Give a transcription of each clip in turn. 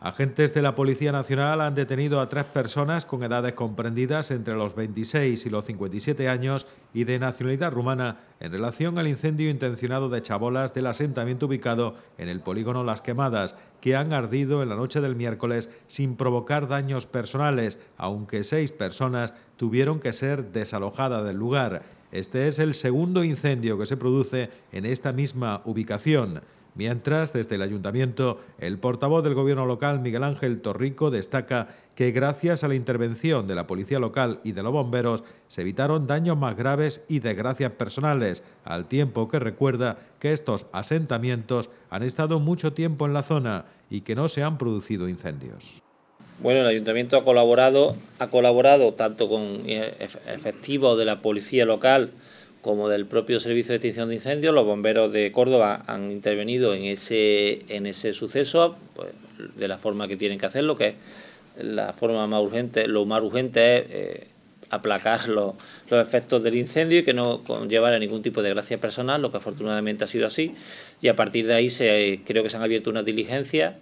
Agentes de la Policía Nacional han detenido a tres personas con edades comprendidas entre los 26 y los 57 años y de nacionalidad rumana en relación al incendio intencionado de chabolas del asentamiento ubicado en el polígono Las Quemadas, que han ardido en la noche del miércoles sin provocar daños personales, aunque seis personas tuvieron que ser desalojadas del lugar. Este es el segundo incendio que se produce en esta misma ubicación. Mientras, desde el ayuntamiento, el portavoz del gobierno local, Miguel Ángel Torrico, destaca que gracias a la intervención de la policía local y de los bomberos se evitaron daños más graves y desgracias personales, al tiempo que recuerda que estos asentamientos han estado mucho tiempo en la zona y que no se han producido incendios. Bueno, el ayuntamiento ha colaborado, ha colaborado tanto con e-, efectivos de la policía local como del propio Servicio de Extinción de Incendios. Los bomberos de Córdoba han intervenido en ese, en ese suceso pues, de la forma que tienen que hacerlo, que es la forma más urgente, lo más urgente es eh, aplacar los, los efectos del incendio y que no a ningún tipo de gracia personal, lo que afortunadamente ha sido así. Y a partir de ahí se, eh, creo que se han abierto unas diligencias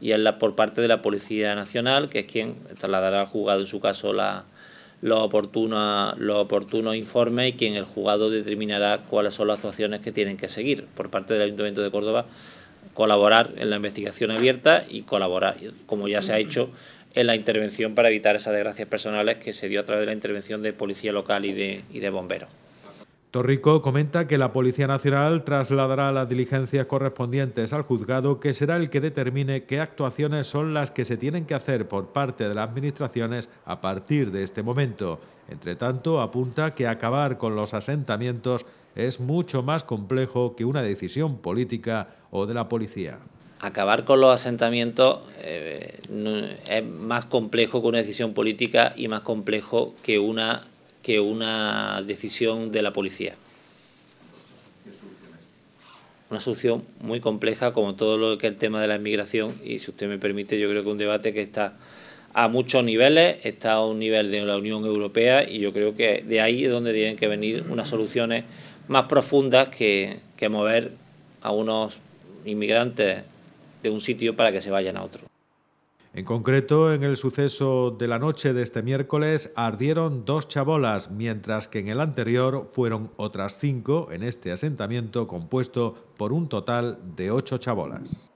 y es por parte de la Policía Nacional, que es quien trasladará al juzgado en su caso los, oportunos, los oportunos informes y quien el juzgado determinará cuáles son las actuaciones que tienen que seguir por parte del Ayuntamiento de Córdoba colaborar en la investigación abierta y colaborar, como ya se ha hecho en la intervención para evitar esas desgracias personales que se dio a través de la intervención de policía local y de, y de bomberos. Torrico comenta que la Policía Nacional trasladará las diligencias correspondientes al juzgado, que será el que determine qué actuaciones son las que se tienen que hacer por parte de las administraciones a partir de este momento. Entre tanto, apunta que acabar con los asentamientos es mucho más complejo que una decisión política o de la policía. Acabar con los asentamientos eh, es más complejo que una decisión política y más complejo que una que una decisión de la policía. Una solución muy compleja, como todo lo que es el tema de la inmigración, y si usted me permite, yo creo que un debate que está a muchos niveles, está a un nivel de la Unión Europea, y yo creo que de ahí es donde tienen que venir unas soluciones más profundas que, que mover a unos inmigrantes de un sitio para que se vayan a otro. En concreto, en el suceso de la noche de este miércoles ardieron dos chabolas, mientras que en el anterior fueron otras cinco en este asentamiento compuesto por un total de ocho chabolas.